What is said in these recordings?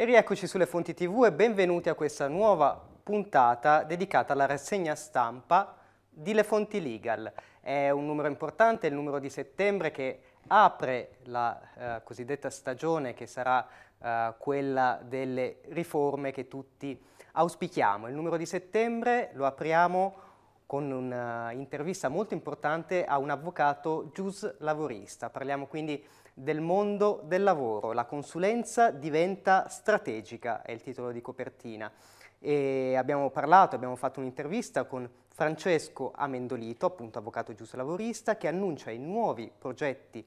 E rieccoci sulle fonti TV e benvenuti a questa nuova puntata dedicata alla rassegna stampa di Le Fonti Legal. È un numero importante, il numero di settembre che apre la eh, cosiddetta stagione che sarà eh, quella delle riforme che tutti auspichiamo. Il numero di settembre lo apriamo con un'intervista molto importante a un avvocato lavorista. Parliamo quindi del mondo del lavoro, la consulenza diventa strategica, è il titolo di copertina. E abbiamo parlato, abbiamo fatto un'intervista con Francesco Amendolito, appunto avvocato giuslavorista, che annuncia i nuovi progetti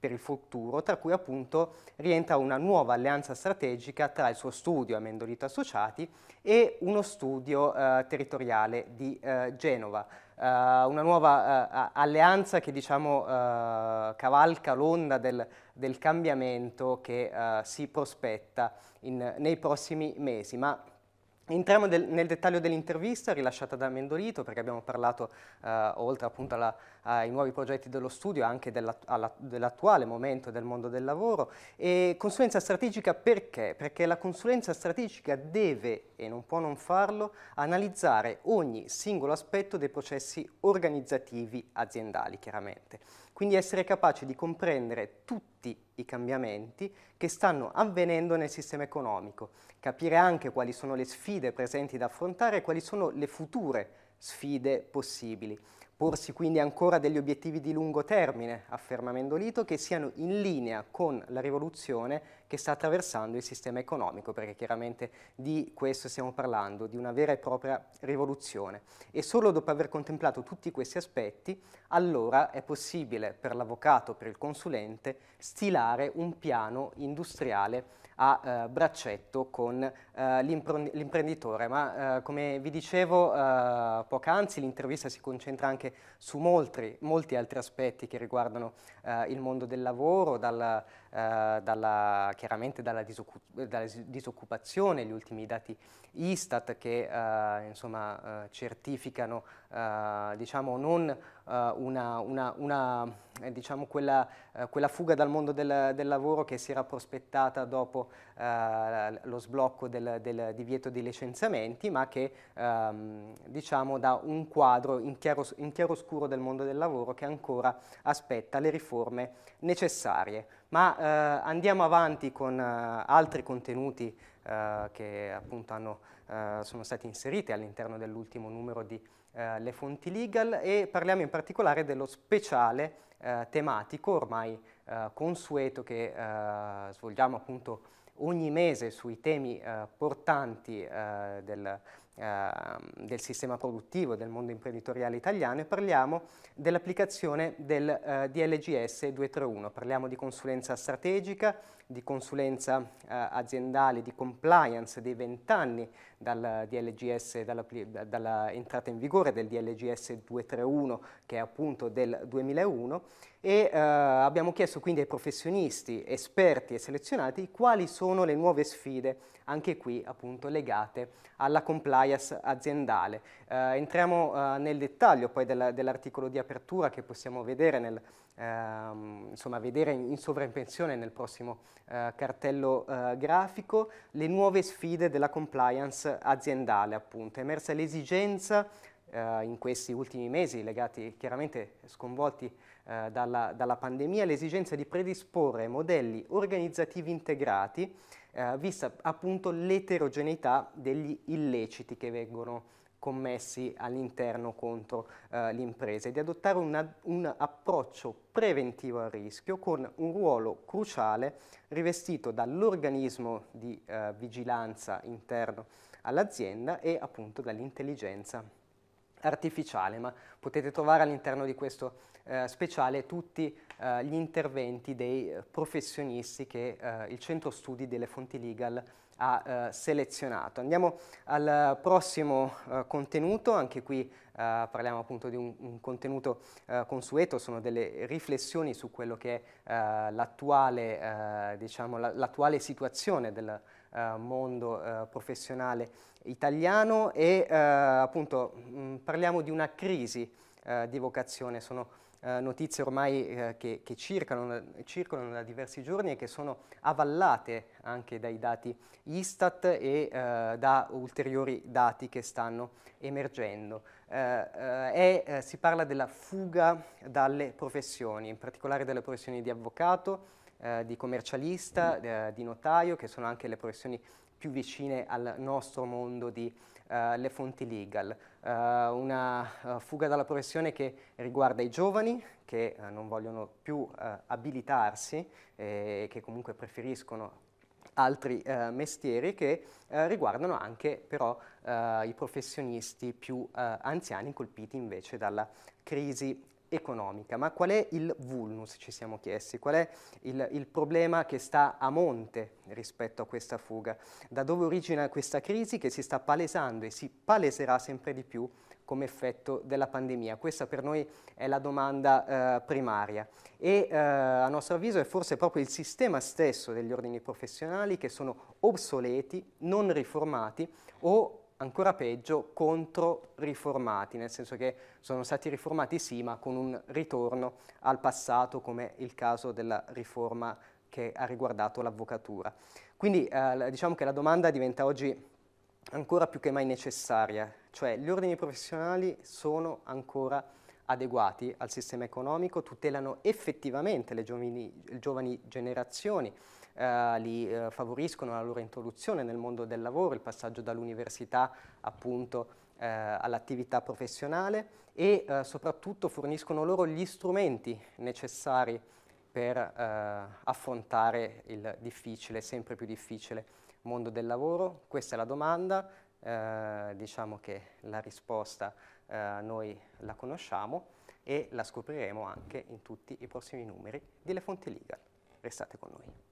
per il futuro, tra cui appunto rientra una nuova alleanza strategica tra il suo studio Amendolito Associati e uno studio eh, territoriale di eh, Genova. Eh, una nuova eh, alleanza che diciamo eh, cavalca l'onda del, del, cambiamento che eh, si prospetta in, nei prossimi mesi, ma Entriamo del, nel dettaglio dell'intervista rilasciata da Mendolito perché abbiamo parlato eh, oltre appunto alla, ai nuovi progetti dello studio anche dell'attuale dell momento del mondo del lavoro e consulenza strategica perché? Perché la consulenza strategica deve e non può non farlo analizzare ogni singolo aspetto dei processi organizzativi aziendali chiaramente quindi essere capace di comprendere tutti tutti i cambiamenti che stanno avvenendo nel sistema economico, capire anche quali sono le sfide presenti da affrontare e quali sono le future sfide possibili porsi quindi ancora degli obiettivi di lungo termine, afferma Mendolito, che siano in linea con la rivoluzione che sta attraversando il sistema economico, perché chiaramente di questo stiamo parlando, di una vera e propria rivoluzione. E solo dopo aver contemplato tutti questi aspetti, allora è possibile per l'avvocato, per il consulente, stilare un piano industriale a eh, braccetto con eh, l'imprenditore. Ma eh, come vi dicevo eh, poc'anzi, l'intervista si concentra anche su molti, molti altri aspetti che riguardano eh, il mondo del lavoro, dalla, eh, dalla, chiaramente dalla, disoccupazione, gli ultimi dati Istat che eh, insomma, eh, certificano eh, diciamo non eh, una, una, una eh, diciamo quella, quella, fuga dal mondo del, del, lavoro che si era prospettata dopo lo sblocco del, del, divieto dei licenziamenti, ma che ehm, diciamo dà un quadro in chiaro, in chiaro scuro del mondo del lavoro che ancora aspetta le riforme necessarie. Ma eh, andiamo avanti con eh, altri contenuti eh, che appunto hanno, eh, sono state inserite all'interno dell'ultimo numero di eh, Le Fonti Legal e parliamo in particolare dello speciale tematico ormai consueto che svolgiamo appunto ogni mese sui temi portanti del, del sistema produttivo, del mondo imprenditoriale italiano e parliamo dell'applicazione del DLGS 231, parliamo di consulenza strategica, di consulenza eh, aziendale, di compliance dei vent'anni dal DLGS, dalla, dalla, entrata in vigore del DLGS 231 che è appunto del 2001 e eh, abbiamo chiesto quindi ai professionisti, esperti e selezionati quali sono le nuove sfide anche qui appunto legate alla compliance aziendale. Eh, entriamo eh, nel dettaglio poi dell'articolo di apertura che possiamo vedere nel ehm, insomma, vedere in sovraimpressione nel prossimo eh, cartello eh, grafico, le nuove sfide della compliance aziendale appunto. È emersa l'esigenza eh, in questi ultimi mesi, legati chiaramente sconvolti eh, dalla, dalla, pandemia, l'esigenza di predisporre modelli organizzativi integrati, eh, vista appunto l'eterogeneità degli illeciti che vengono commessi all'interno contro eh, l'impresa e di adottare una, un approccio preventivo al rischio con un ruolo cruciale rivestito dall'organismo di eh, vigilanza interno all'azienda e appunto dall'intelligenza artificiale, ma potete trovare all'interno di questo eh, speciale tutti eh, gli interventi dei eh, professionisti che eh, il Centro Studi delle Fonti Legal ha eh, selezionato. Andiamo al prossimo eh, contenuto, anche qui eh, parliamo appunto di un, un contenuto eh, consueto, sono delle riflessioni su quello che è eh, l'attuale diciamo, la, situazione del mondo professionale italiano e appunto mh, mm, parliamo di una crisi eh, di vocazione. Sono eh, notizie ormai eh, che, che circolano, circolano, da diversi giorni e che sono avallate anche dai dati Istat e eh, da ulteriori dati che stanno emergendo. È, si parla della fuga dalle professioni, in particolare dalle professioni di avvocato, di commercialista, di notaio, che sono anche le professioni più vicine al nostro mondo di Uh, le fonti legal, uh, una uh, fuga dalla professione che riguarda i giovani che non vogliono più abilitarsi e che comunque preferiscono altri mestieri che riguardano anche però i professionisti più anziani colpiti invece dalla crisi economica. Ma qual è il vulnus, ci siamo chiesti? Qual è il, il, problema che sta a monte rispetto a questa fuga? Da dove origina questa crisi che si sta palesando e si paleserà sempre di più come effetto della pandemia? Questa per noi è la domanda eh, primaria e eh, a nostro avviso è forse proprio il sistema stesso degli ordini professionali che sono obsoleti, non riformati o ancora peggio, contro riformati, nel senso che sono stati riformati sì, ma con un ritorno al passato, come il caso della riforma che ha riguardato l'avvocatura. Quindi eh, diciamo che la domanda diventa oggi ancora più che mai necessaria, cioè gli ordini professionali sono ancora necessari adeguati al sistema economico, tutelano effettivamente le giovani, le giovani generazioni, eh, li eh, favoriscono la loro introduzione nel mondo del lavoro, il passaggio dall'università appunto eh, all'attività professionale e eh, soprattutto forniscono loro gli strumenti necessari per eh, affrontare il difficile, sempre più difficile mondo del lavoro. Questa è la domanda, eh, diciamo che la risposta è eh, noi la conosciamo e la scopriremo anche in tutti i prossimi numeri delle fonti legal. Restate con noi.